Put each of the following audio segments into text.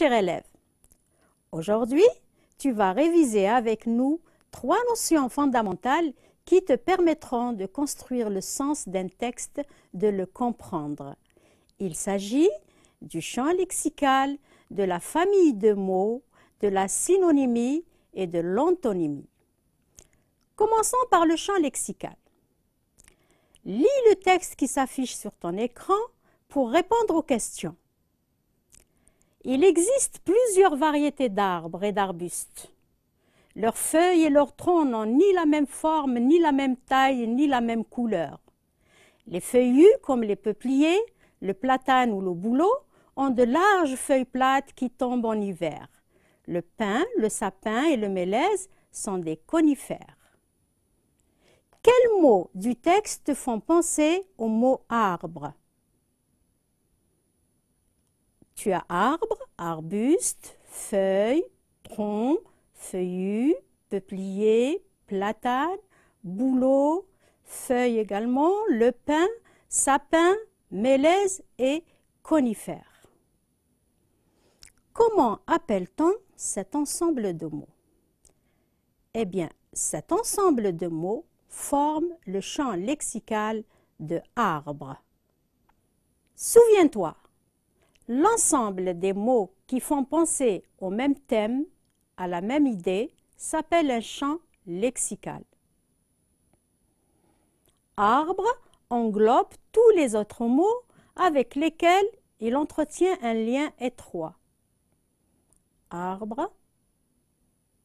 cher élève. Aujourd'hui, tu vas réviser avec nous trois notions fondamentales qui te permettront de construire le sens d'un texte, de le comprendre. Il s'agit du champ lexical, de la famille de mots, de la synonymie et de l'antonymie. Commençons par le champ lexical. Lis le texte qui s'affiche sur ton écran pour répondre aux questions. Il existe plusieurs variétés d'arbres et d'arbustes. Leurs feuilles et leurs troncs n'ont ni la même forme, ni la même taille, ni la même couleur. Les feuillus, comme les peupliers, le platane ou le bouleau, ont de larges feuilles plates qui tombent en hiver. Le pin, le sapin et le mélèze sont des conifères. Quels mots du texte font penser au mot arbre tu as arbre, arbuste, feuille, tronc, feuillu, peuplier, platane, bouleau, feuille également, le pin, sapin, mélèze et conifère. Comment appelle-t-on cet ensemble de mots Eh bien, cet ensemble de mots forme le champ lexical de arbre. Souviens-toi, L'ensemble des mots qui font penser au même thème, à la même idée, s'appelle un champ lexical. Arbre englobe tous les autres mots avec lesquels il entretient un lien étroit. Arbre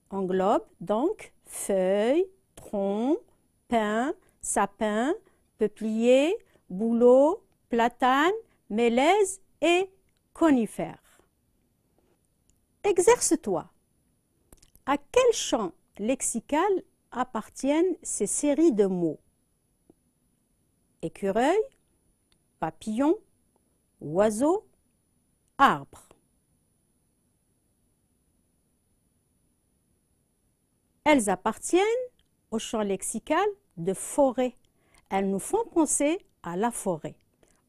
englobe donc feuilles, tronc, pins, sapin, peuplier, bouleau, platane, mélèze et conifères. Exerce-toi. À quel champ lexical appartiennent ces séries de mots Écureuil, papillon, oiseau, arbre. Elles appartiennent au champ lexical de forêt. Elles nous font penser à la forêt.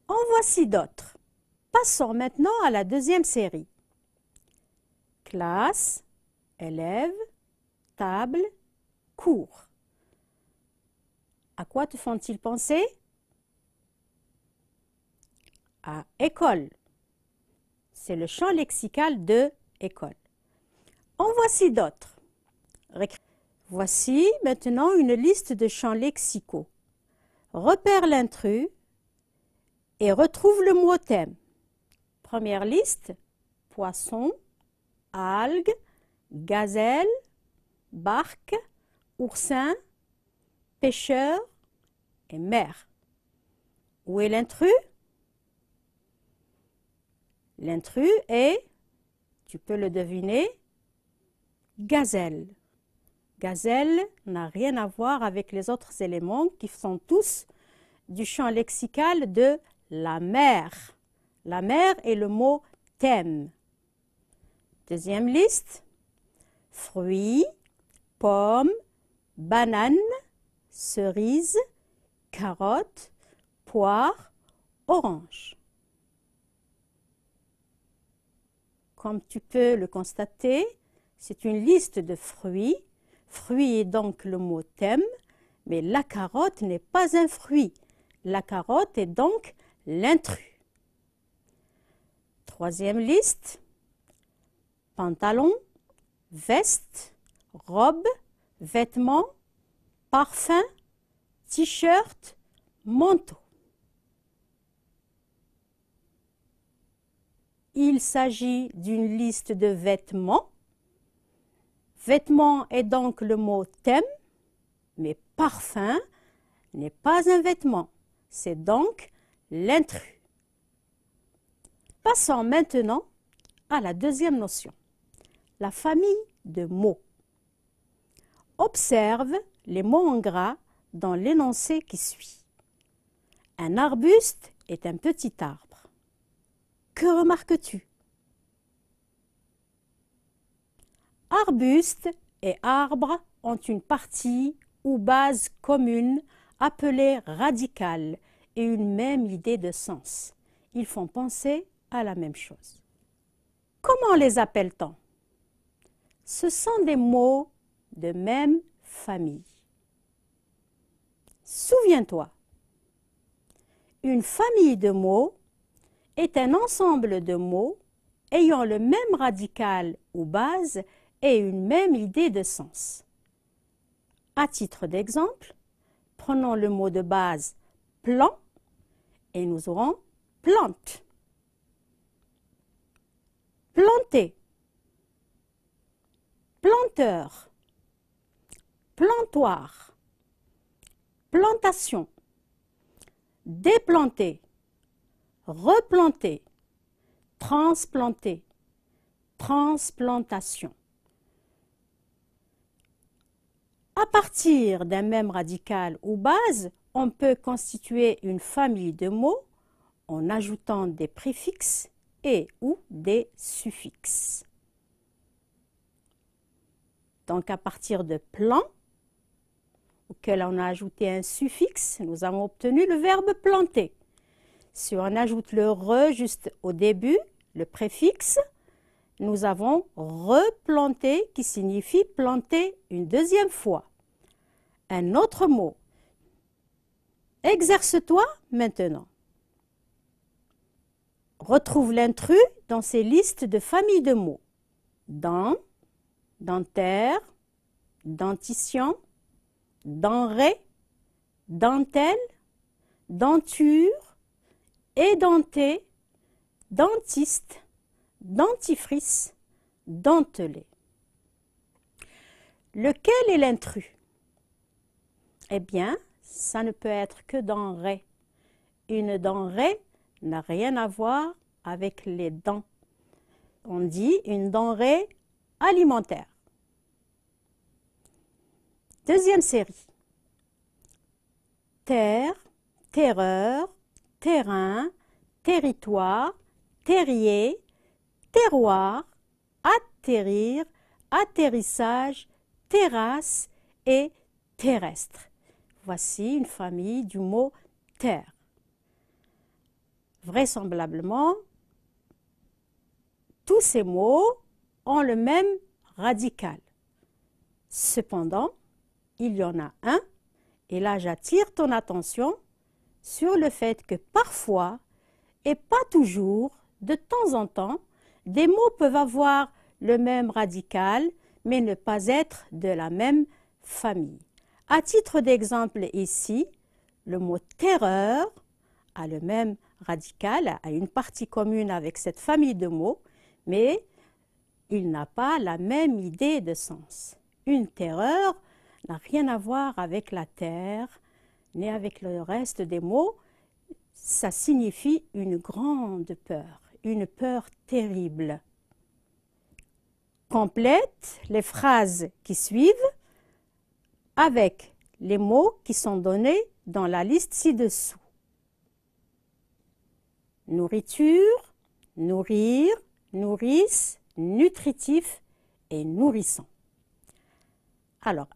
En voici d'autres. Passons maintenant à la deuxième série. Classe, élève, table, cours. À quoi te font-ils penser À école. C'est le champ lexical de école. En voici d'autres. Voici maintenant une liste de champs lexicaux. Repère l'intrus et retrouve le mot thème. Première liste, poisson, algues, gazelle, barque, oursin, pêcheur et mer. Où est l'intrus L'intrus est, tu peux le deviner, gazelle. Gazelle n'a rien à voir avec les autres éléments qui sont tous du champ lexical de la mer la mer est le mot thème. Deuxième liste, fruits, pommes, bananes, cerises, carottes, poires, oranges. Comme tu peux le constater, c'est une liste de fruits. Fruit est donc le mot thème, mais la carotte n'est pas un fruit. La carotte est donc l'intrus. Troisième liste, pantalon, veste, robe, vêtements, parfum, t-shirt, manteau. Il s'agit d'une liste de vêtements. Vêtements est donc le mot thème, mais parfum n'est pas un vêtement. C'est donc l'intrus. Passons maintenant à la deuxième notion, la famille de mots. Observe les mots en gras dans l'énoncé qui suit. Un arbuste est un petit arbre. Que remarques-tu Arbuste et arbre ont une partie ou base commune appelée radicale et une même idée de sens. Ils font penser à la même chose. Comment les appelle-t-on Ce sont des mots de même famille. Souviens-toi, une famille de mots est un ensemble de mots ayant le même radical ou base et une même idée de sens. À titre d'exemple, prenons le mot de base plan et nous aurons plante planter, planteur, plantoir, plantation, déplanter, replanter, transplanter, transplantation. À partir d'un même radical ou base, on peut constituer une famille de mots en ajoutant des préfixes et ou des suffixes. Donc à partir de plan, auquel on a ajouté un suffixe, nous avons obtenu le verbe planter. Si on ajoute le re juste au début, le préfixe, nous avons replanter qui signifie planter une deuxième fois. Un autre mot. Exerce-toi maintenant retrouve l'intrus dans ses listes de familles de mots. Dent, dentaire, dentition, denrée, dentelle, denture, édenté, dentiste, dentifrice, dentelé. Lequel est l'intrus Eh bien, ça ne peut être que denrée. Une denrée n'a rien à voir avec les dents. On dit une denrée alimentaire. Deuxième série. Terre, terreur, terrain, territoire, terrier, terroir, atterrir, atterrissage, terrasse et terrestre. Voici une famille du mot terre. Vraisemblablement, tous ces mots ont le même radical. Cependant, il y en a un, et là j'attire ton attention sur le fait que parfois, et pas toujours, de temps en temps, des mots peuvent avoir le même radical, mais ne pas être de la même famille. À titre d'exemple ici, le mot terreur a le même radical a une partie commune avec cette famille de mots, mais il n'a pas la même idée de sens. Une terreur n'a rien à voir avec la terre, ni avec le reste des mots. Ça signifie une grande peur, une peur terrible. Complète les phrases qui suivent avec les mots qui sont donnés dans la liste ci-dessous. Nourriture, nourrir, nourrice, nutritif et nourrissant. Alors,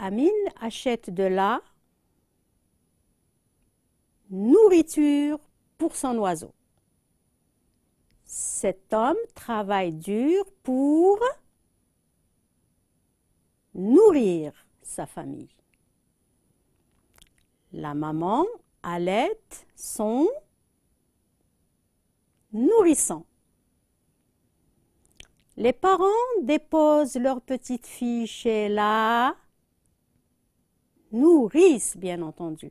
Amine achète de la nourriture pour son oiseau. Cet homme travaille dur pour nourrir sa famille. La maman allait son nourrissant. Les parents déposent leur petite fille chez la nourrice, bien entendu.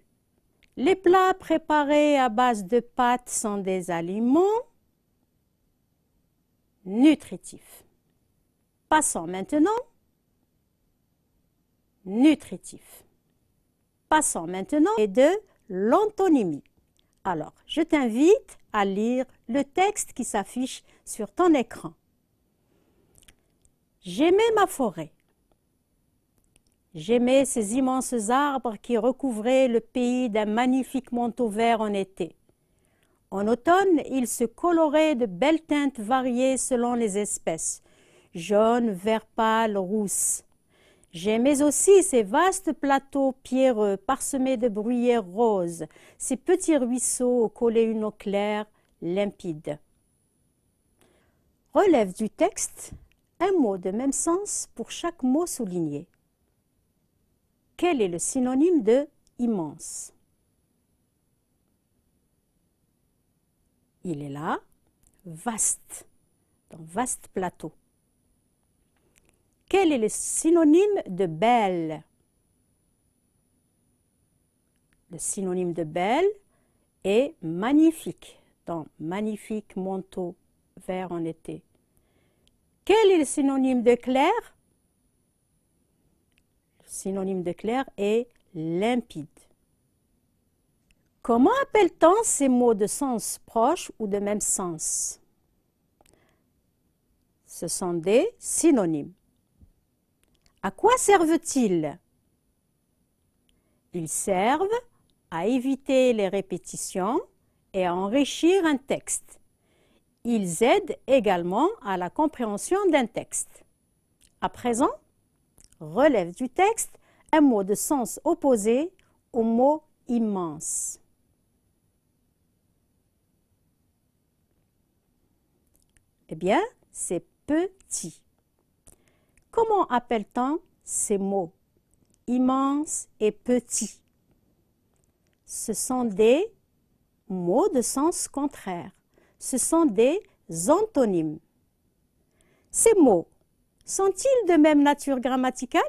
Les plats préparés à base de pâtes sont des aliments nutritifs. Passons maintenant. Nutritifs. Passons maintenant et de l'antonymie. Alors, je t'invite à lire le texte qui s'affiche sur ton écran. J'aimais ma forêt. J'aimais ces immenses arbres qui recouvraient le pays d'un magnifique manteau vert en été. En automne, ils se coloraient de belles teintes variées selon les espèces jaune, vert pâle, rousse. J'aimais aussi ces vastes plateaux pierreux parsemés de bruyères roses, ces petits ruisseaux collés une eau claire, limpide. Relève du texte un mot de même sens pour chaque mot souligné. Quel est le synonyme de immense Il est là, vaste, dans vaste plateau. Quel est le synonyme de belle Le synonyme de belle est magnifique. Donc, magnifique manteau vert en été. Quel est le synonyme de clair Le synonyme de clair est limpide. Comment appelle-t-on ces mots de sens proche ou de même sens Ce sont des synonymes. À quoi servent-ils Ils servent à éviter les répétitions et à enrichir un texte. Ils aident également à la compréhension d'un texte. À présent, relève du texte un mot de sens opposé au mot immense. Eh bien, c'est petit. Comment appelle-t-on ces mots immenses » et petits » Ce sont des mots de sens contraire. Ce sont des antonymes. Ces mots sont-ils de même nature grammaticale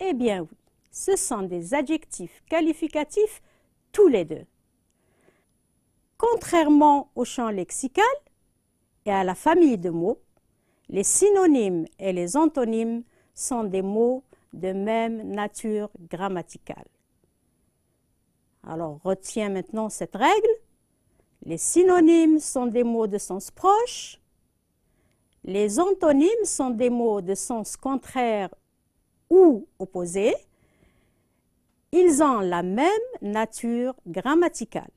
Eh bien oui, ce sont des adjectifs qualificatifs tous les deux. Contrairement au champ lexical et à la famille de mots, les synonymes et les antonymes sont des mots de même nature grammaticale. Alors retiens maintenant cette règle. Les synonymes sont des mots de sens proche. Les antonymes sont des mots de sens contraire ou opposé. Ils ont la même nature grammaticale.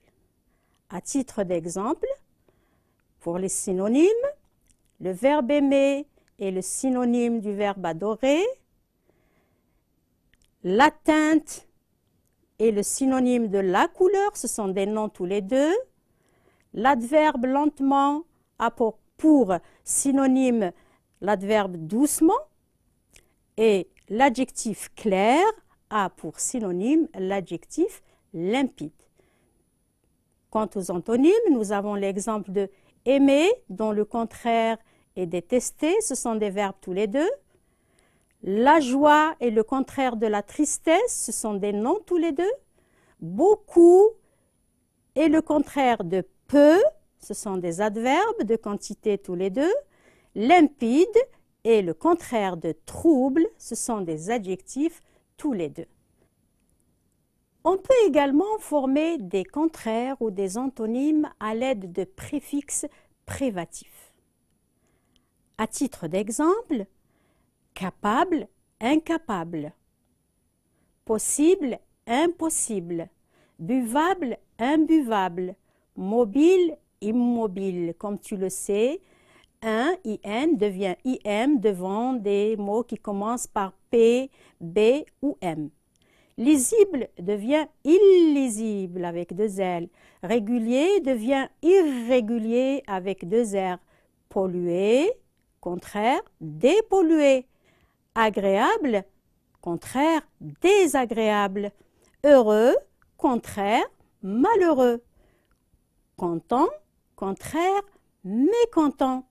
À titre d'exemple, pour les synonymes, le verbe aimer est le synonyme du verbe adorer. La teinte est le synonyme de la couleur, ce sont des noms tous les deux. L'adverbe lentement a pour, synonyme l'adverbe doucement et l'adjectif clair a pour synonyme l'adjectif limpide. Quant aux antonymes, nous avons l'exemple de aimer, dont le contraire et détester, ce sont des verbes tous les deux. La joie et le contraire de la tristesse, ce sont des noms tous les deux. Beaucoup et le contraire de peu, ce sont des adverbes de quantité tous les deux. Limpide et le contraire de trouble, ce sont des adjectifs tous les deux. On peut également former des contraires ou des antonymes à l'aide de préfixes privatifs. À titre d'exemple, capable, incapable, possible, impossible, buvable, imbuvable, mobile, immobile. Comme tu le sais, un IN devient IM devant des mots qui commencent par P, B ou M. Lisible devient illisible avec deux L. Régulier devient irrégulier avec deux R. Pollué, contraire, dépollué. Agréable, contraire, désagréable. Heureux, contraire, malheureux. Content, contraire, mécontent.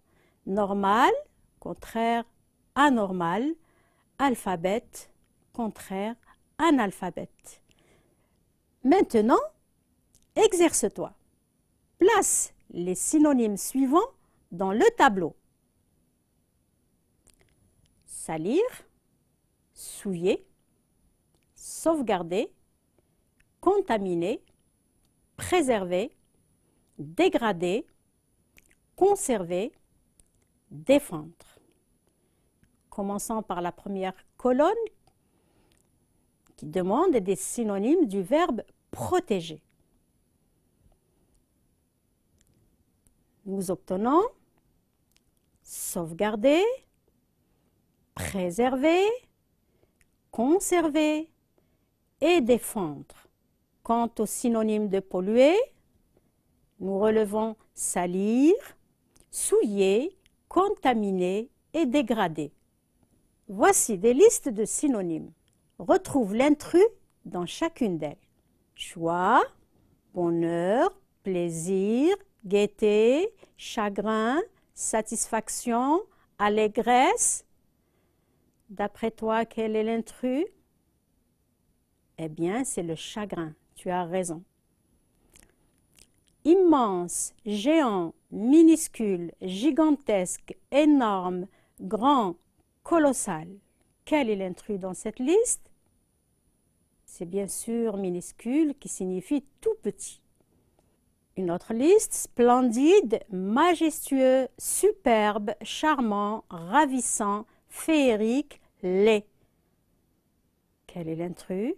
Normal, contraire, anormal. Alphabet, contraire, analphabète. Maintenant, exerce-toi. Place les synonymes suivants dans le tableau salir, souiller, sauvegarder, contaminer, préserver, dégrader, conserver, défendre. Commençons par la première colonne qui demande des synonymes du verbe protéger. Nous obtenons sauvegarder, préserver, conserver et défendre. Quant aux synonymes de polluer, nous relevons salir, souiller, contaminer et dégrader. Voici des listes de synonymes. Retrouve l'intrus dans chacune d'elles. Choix, bonheur, plaisir, gaieté, chagrin, satisfaction, allégresse, D'après toi, quel est l'intrus Eh bien, c'est le chagrin. Tu as raison. Immense, géant, minuscule, gigantesque, énorme, grand, colossal. Quel est l'intrus dans cette liste C'est bien sûr minuscule qui signifie tout petit. Une autre liste, splendide, majestueux, superbe, charmant, ravissant, féerique, les. Quel est l'intrus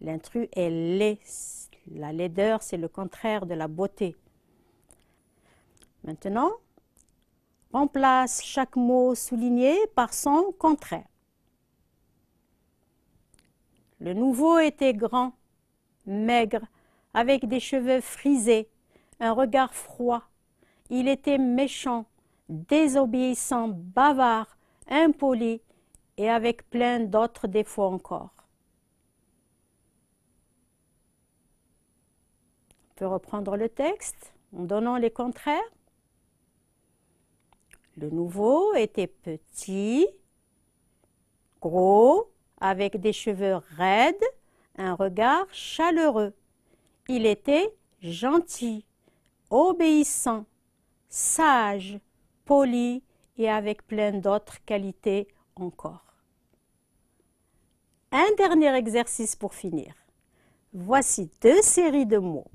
L'intrus est laid. La laideur, c'est le contraire de la beauté. Maintenant, remplace chaque mot souligné par son contraire. Le nouveau était grand, maigre, avec des cheveux frisés, un regard froid. Il était méchant, désobéissant, bavard, impoli et avec plein d'autres défauts encore. On peut reprendre le texte en donnant les contraires. Le nouveau était petit, gros, avec des cheveux raides, un regard chaleureux. Il était gentil, obéissant, sage, poli et avec plein d'autres qualités encore. Un dernier exercice pour finir. Voici deux séries de mots.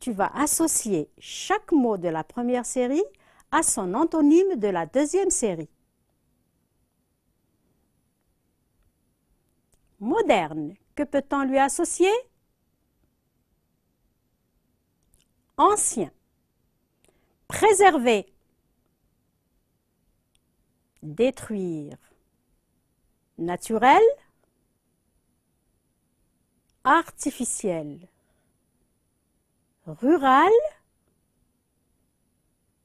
Tu vas associer chaque mot de la première série à son antonyme de la deuxième série. Moderne, que peut-on lui associer Ancien. Préserver détruire. Naturel, artificiel, rural,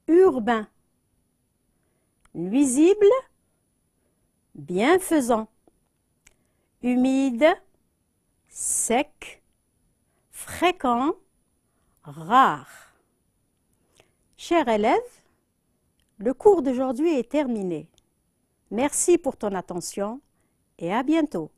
urbain, nuisible, bienfaisant, humide, sec, fréquent, rare. Chers élèves, le cours d'aujourd'hui est terminé. Merci pour ton attention et à bientôt.